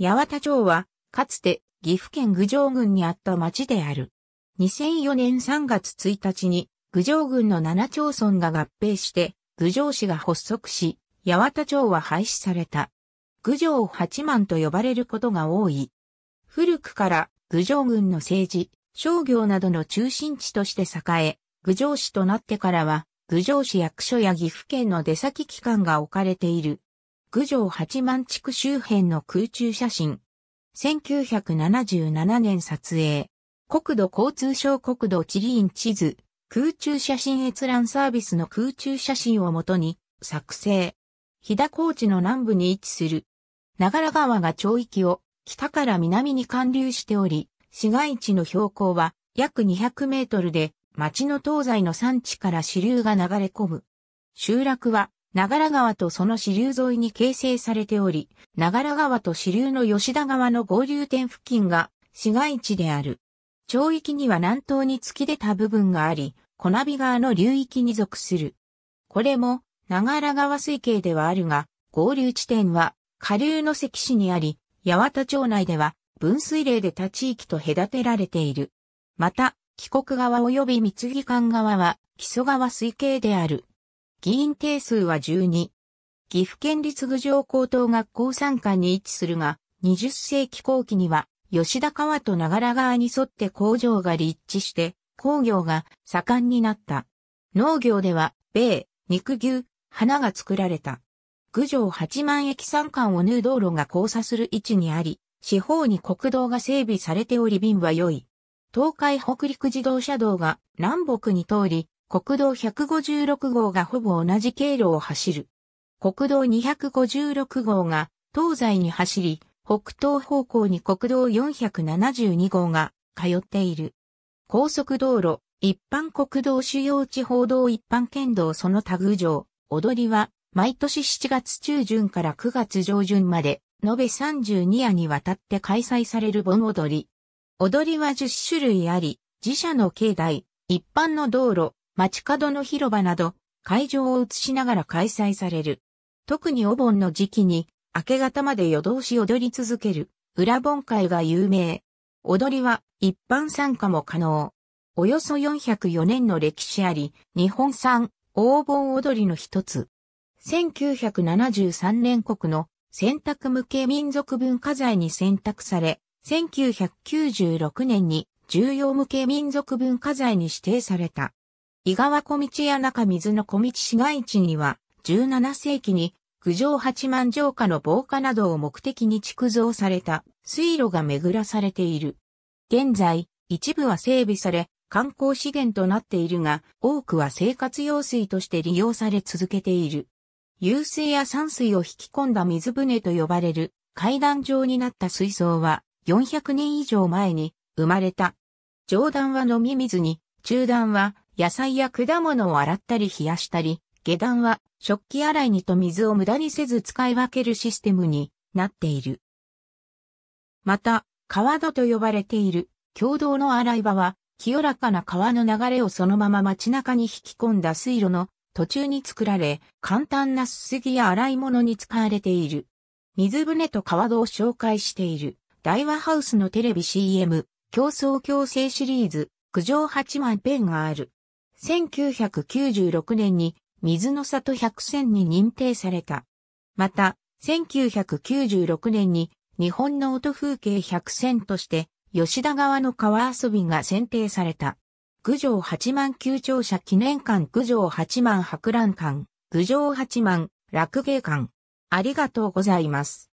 八幡町は、かつて岐阜県郡上郡にあった町である。2004年3月1日に、郡上郡の7町村が合併して、郡上市が発足し、八幡町は廃止された。郡上八幡と呼ばれることが多い。古くから、郡上郡の政治、商業などの中心地として栄え、郡上市となってからは、郡上市役所や岐阜県の出先機関が置かれている九条八幡地区周辺の空中写真。1977年撮影。国土交通省国土地理院地図、空中写真閲覧サービスの空中写真をもとに作成。日田高地の南部に位置する。長良川が町域を北から南に貫流しており、市街地の標高は約200メートルで、町の東西の山地から支流が流れ込む。集落は長良川とその支流沿いに形成されており、長良川と支流の吉田川の合流点付近が市街地である。町域には南東に突き出た部分があり、小波川の流域に属する。これも長良川水系ではあるが、合流地点は下流の関市にあり、八幡町内では分水嶺で他地域と隔てられている。また、帰国側及び三木間側は、木曽川水系である。議員定数は12。岐阜県立郡上高等学校参加に位置するが、20世紀後期には、吉田川と長良川に沿って工場が立地して、工業が盛んになった。農業では、米、肉牛、花が作られた。郡上八万駅山間を縫う道路が交差する位置にあり、四方に国道が整備されており便は良い。東海北陸自動車道が南北に通り、国道156号がほぼ同じ経路を走る。国道256号が東西に走り、北東方向に国道472号が通っている。高速道路、一般国道主要地方道一般県道その他グ上、踊りは、毎年7月中旬から9月上旬まで、延べ32夜にわたって開催される盆踊り。踊りは10種類あり、自社の境内、一般の道路、街角の広場など、会場を映しながら開催される。特にお盆の時期に、明け方まで夜通し踊り続ける、裏盆会が有名。踊りは一般参加も可能。およそ404年の歴史あり、日本産黄盆踊りの一つ。1973年国の選択無形民族文化財に選択され、1996年に重要無形民族文化財に指定された。伊川小道や中水の小道市街地には、17世紀に、九条八幡城下の防火などを目的に築造された水路が巡らされている。現在、一部は整備され、観光資源となっているが、多くは生活用水として利用され続けている。湧水や山水を引き込んだ水船と呼ばれる階段状になった水槽は400年以上前に生まれた。上段は飲み水に、中段は野菜や果物を洗ったり冷やしたり、下段は食器洗いにと水を無駄にせず使い分けるシステムになっている。また、川戸と呼ばれている共同の洗い場は、清らかな川の流れをそのまま街中に引き込んだ水路の途中に作られ、簡単なすすぎや洗い物に使われている。水船と川戸を紹介している、大和ハウスのテレビ CM、競争共生シリーズ、九条八幡ペンがある。1996年に水の里百選に認定された。また、1996年に日本の音風景百選として吉田川の川遊びが選定された。郡上八幡旧庁舎記念館郡上八幡博覧館、郡上八幡落芸館。ありがとうございます。